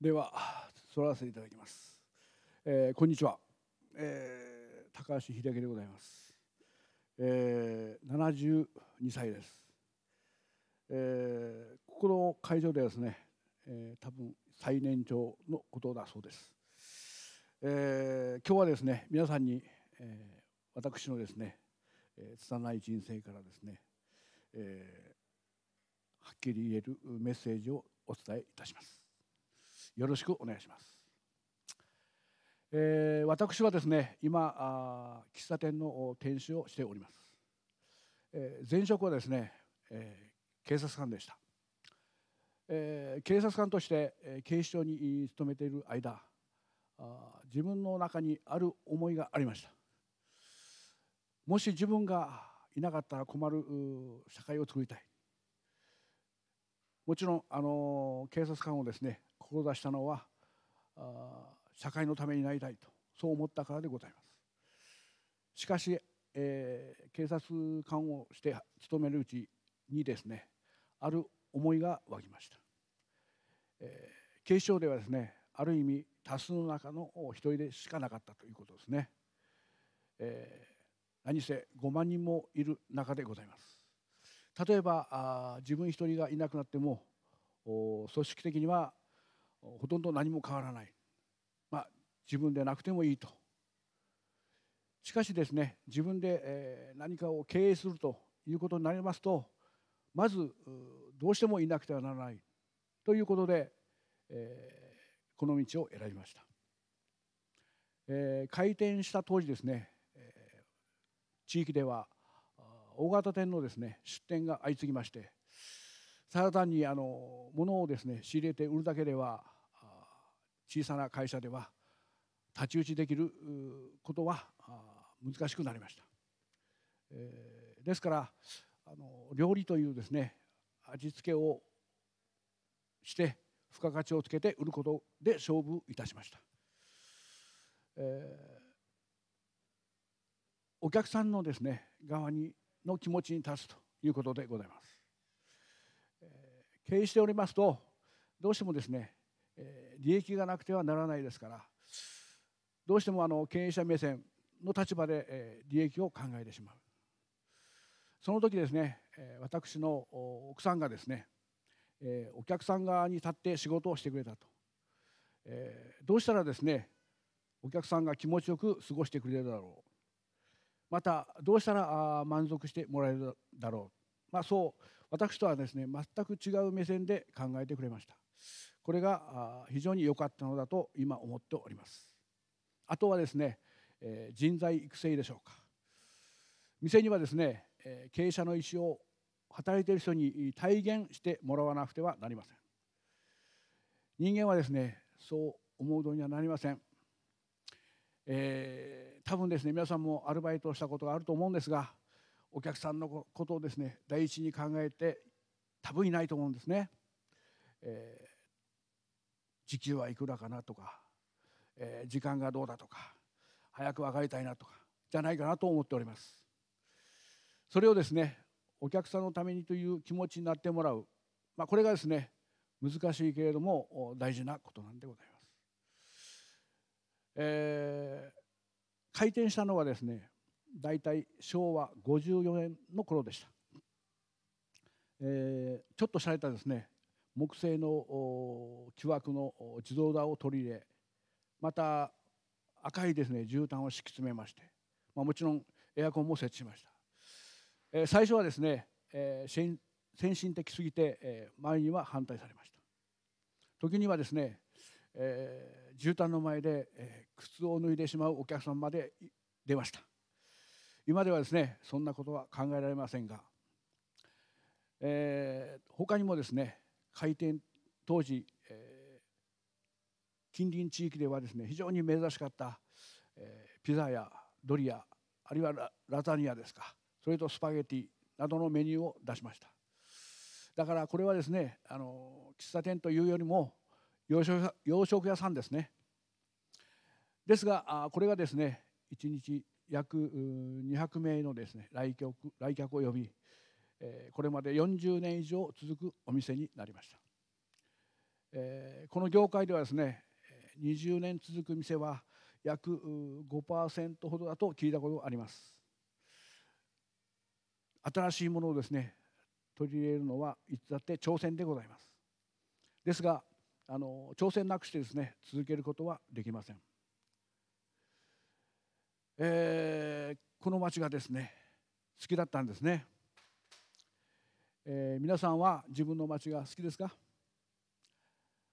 では座わせていただきます、えー、こんにちは、えー、高橋秀明でございます、えー、72歳です、えー、ここの会場ではですね、えー、多分最年長のことだそうです、えー、今日はですね皆さんに、えー、私のですね、えー、拙い人生からですね、えー、はっきり言えるメッセージをお伝えいたしますよろしくお願いします。えー、私はですね今あ喫茶店の店主をしております、えー、前職はですね、えー、警察官でした、えー、警察官として、えー、警視庁に勤めている間あ自分の中にある思いがありましたもし自分がいなかったら困る社会を作りたいもちろんあの警察官をですね志したのは社会のためになりたいとそう思ったからでございますしかし、えー、警察官をして勤めるうちにですねある思いが湧きました、えー、警視庁ではですねある意味多数の中の一人でしかなかったということですね、えー、何せ5万人もいる中でございます例えばあ自分一人がいなくなっても組織的にはほとんど何も変わらない、まあ、自分でなくてもいいとしかしですね自分で、え何かを経営するということになりますとまずどうしてもいなくてはならないということで、えこの道を選びました、え開店した当時ですね、地域では大型店のですね出店が相次ぎましてただ単にあの物をですね仕入れて売るだけでは小さな会社では太刀打ちできることは難しくなりました、えですからあの料理というですね味付けをして付加価値をつけて売ることで勝負いたしました、えお客さんのですね側にの気持ちに立つということでございます経営しておりますとどうしてもですね、え利益がなくてはならないですからどうしてもあの経営者目線の立場で、え利益を考えてしまうその時ですね、え私の奥さんがですね、えお客さん側に立って仕事をしてくれたと、えどうしたらですねお客さんが気持ちよく過ごしてくれるだろうまたどうしたら満足してもらえるだろう、まあ、そう私とはですね全く違う目線で考えてくれましたこれが非常に良かったのだと今思っておりますあとはですね人材育成でしょうか店にはですね経営者の意思を働いている人に体現してもらわなくてはなりません人間はですねそう思ううにはなりません、えー、多分ですね皆さんもアルバイトをしたことがあると思うんですがお客さんのことをですね第一に考えて多分いないと思うんですね。えー、時給はいくらかなとか、えー、時間がどうだとか早くかりたいなとかじゃないかなと思っております。それをですねお客さんのためにという気持ちになってもらう、まあ、これがですね難しいけれども大事なことなんでございます。えー、回転したのはですね大体昭和54年の頃でした、えー、ちょっとゃれたですね木製の木枠の地蔵座を取り入れまた赤いですね絨毯を敷き詰めまして、まあ、もちろんエアコンも設置しました、えー、最初はですね、えー、先進的すぎて、えー、前には反対されました時にはですね、えー、絨毯の前で、えー、靴を脱いでしまうお客さんまで出ました今ではですねそんなことは考えられませんが、えー、他にもですね開店当時、えー、近隣地域ではですね非常に珍しかった、えー、ピザやドリアあるいはラザニアですかそれとスパゲティなどのメニューを出しましただからこれはですねあの喫茶店というよりも洋食洋食屋さんですねですがこれがですね1日約200名のですね来客来客を呼びこれまで40年以上続くお店になりましたこの業界ではですね20年続く店は約5%ほどだと聞いたことがあります新しいものをですね取り入れるのはいつだって挑戦でございますですがあの挑戦なくしてですね続けることはできませんえー、この町がですね好きだったんですね、えー、皆さんは自分の町が好きですか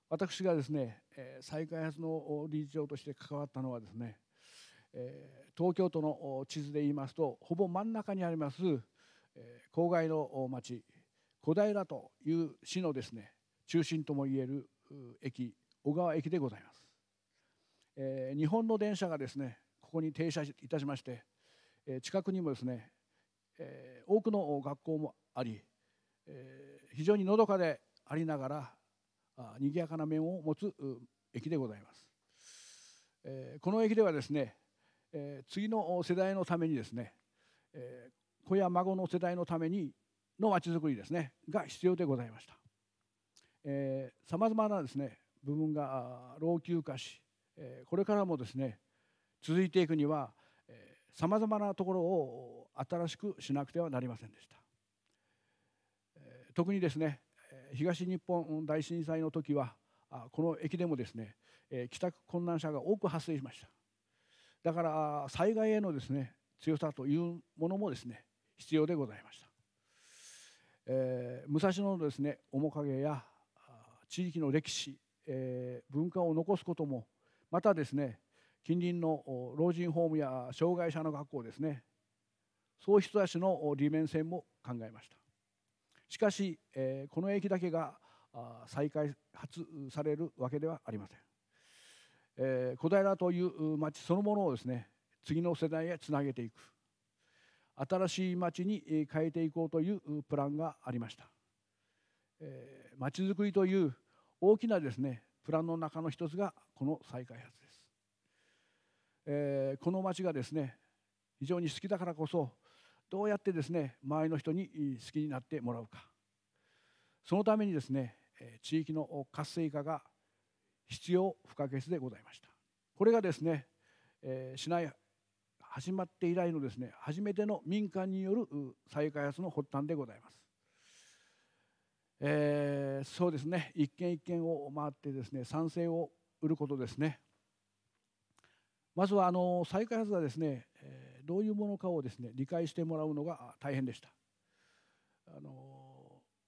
私がですね、え再開発の理事長として関わったのはですね、え東京都の地図で言いますとほぼ真ん中にあります、え郊外の町小平という市のですね中心ともいえる駅小川駅でございます、え日本の電車がですねこに停車いたしまして、え近くにもですね、え多くの学校もあり、え非常にのどかでありながらあ賑やかな面を持つ駅でございます、えこの駅ではですね、え次の世代のためにですね、え子や孫の世代のためにのまちづくりですねが必要でございましたさまざまなですね部分が老朽化し、えこれからもですね続いていくにはさまざまなところを新しくしなくてはなりませんでした特にですね東日本大震災の時はこの駅でもですね帰宅困難者が多く発生しましただから災害へのですね強さというものもですね必要でございました、えー、武蔵野のですね面影や地域の歴史、えー、文化を残すこともまたですね近隣の老人ホームや障害者の学校ですねそういう人たちの利便性も考えましたしかし、えこの駅だけが再開発されるわけではありません、え小平という町そのものをですね次の世代へつなげていく新しい町に変えていこうというプランがありました町づくりという大きなですねプランの中の一つがこの再開発ですえー、この町がですね非常に好きだからこそどうやってですね周りの人に好きになってもらうかそのためにですね地域の活性化が必要不可欠でございましたこれがですね、えー、市内始まって以来のですね初めての民間による再開発の発端でございます、えー、そうですね一軒一軒を回ってですね賛成を売ることですねまずはあの再開発はですねどういうものかをですね理解してもらうのが大変でした。あの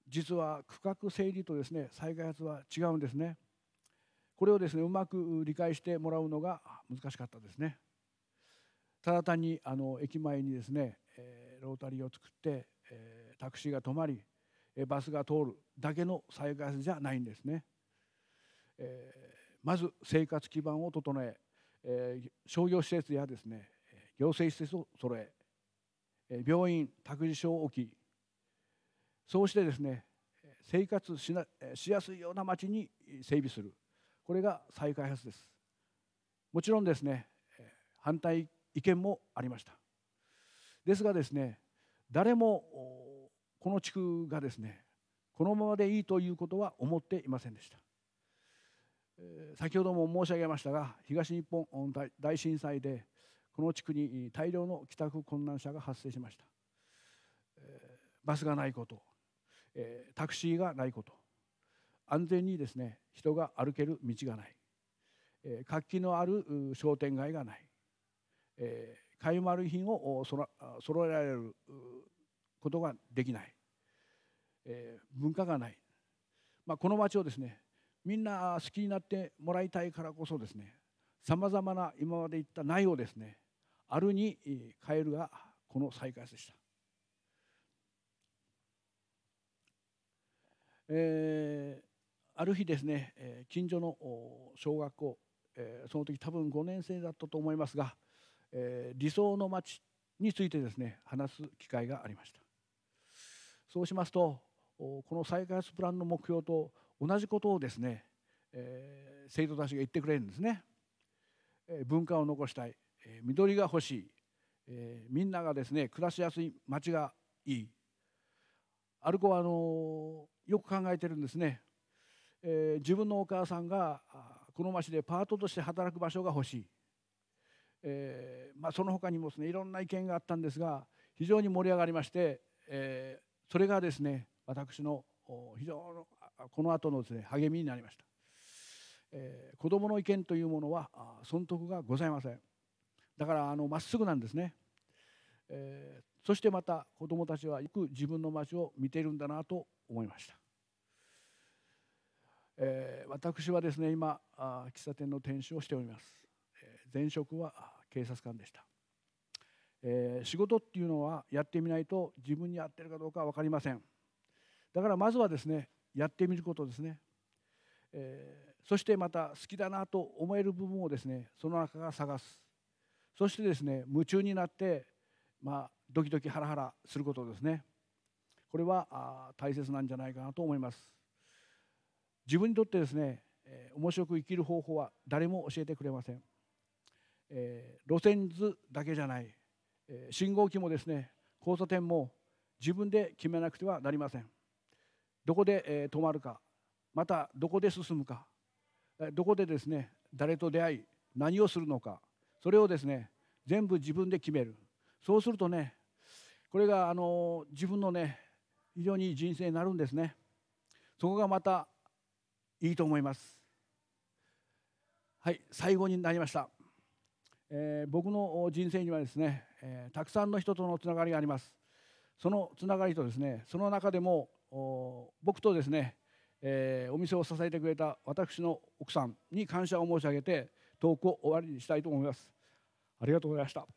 実は区画整理とですね再開発は違うんですね。これをですねうまく理解してもらうのが難しかったですね。ただ単にあの駅前にですね、えロータリーを作って、タクシーが止まり、えバスが通るだけの再開発じゃないんですね。えまず生活基盤を整ええー、商業施設やですね行政施設を揃え病院託児所を置きそうしてですね生活しなしやすいような町に整備するこれが再開発ですもちろんですね反対意見もありましたですがですね誰もこの地区がですねこのままでいいということは思っていませんでした先ほども申し上げましたが東日本大震災でこの地区に大量の帰宅困難者が発生しましたバスがないことタクシーがないこと安全にですね人が歩ける道がない活気のある商店街がない買い丸品をそ揃えられることができない文化がない、まあ、この町をですねみんな好きになってもらいたいからこそですねさまざまな今まで言った内容をですねあるに変えるがこの再開でした。えー、ある日ですね近所の小学校その時多分5年生だったと思いますが理想の街についてですね話す機会がありましたそうしますとこの再開発プランの目標と同じことをですね、えー、生徒たちが言ってくれるんですね、えー、文化を残したい、えー、緑が欲しい、えー、みんながですね暮らしやすい街がいいアルコはあのー、よく考えてるんですね、えー、自分のお母さんがこの町でパートとして働く場所が欲しい、えーまあ、その他にもですねいろんな意見があったんですが非常に盛り上がりまして、えー、それがですね私の非常この後のですね励みになりました、えー、子どもの意見というものは損得がございませんだからあのまっすぐなんですね、えー、そしてまた子どもたちはよく自分の町を見ているんだなと思いました、えー、私はですね今あ喫茶店の店主をしております、えー、前職は警察官でした、えー、仕事っていうのはやってみないと自分に合ってるかどうか分かりませんだからまずはですねやってみることですね、えー、そしてまた好きだなと思える部分をですねその中から探すそしてですね夢中になってまあドキドキハラハラすることですねこれはあ大切なんじゃないかなと思います自分にとってですね、えー、面白く生きる方法は誰も教えてくれません、えー、路線図だけじゃない、えー、信号機もですね交差点も自分で決めなくてはなりませんどこで、え止まるかまたどこで進むかどこでですね誰と出会い何をするのかそれをですね全部自分で決めるそうするとねこれがあの自分のね非常にいい人生になるんですねそこがまたいいと思いますはい最後になりました、えー、僕の人生にはですね、えー、たくさんの人とのつながりがありますそのつながりとですねその中でも僕とですね、えー、お店を支えてくれた私の奥さんに感謝を申し上げてトークを終わりにしたいと思います。ありがとうございました。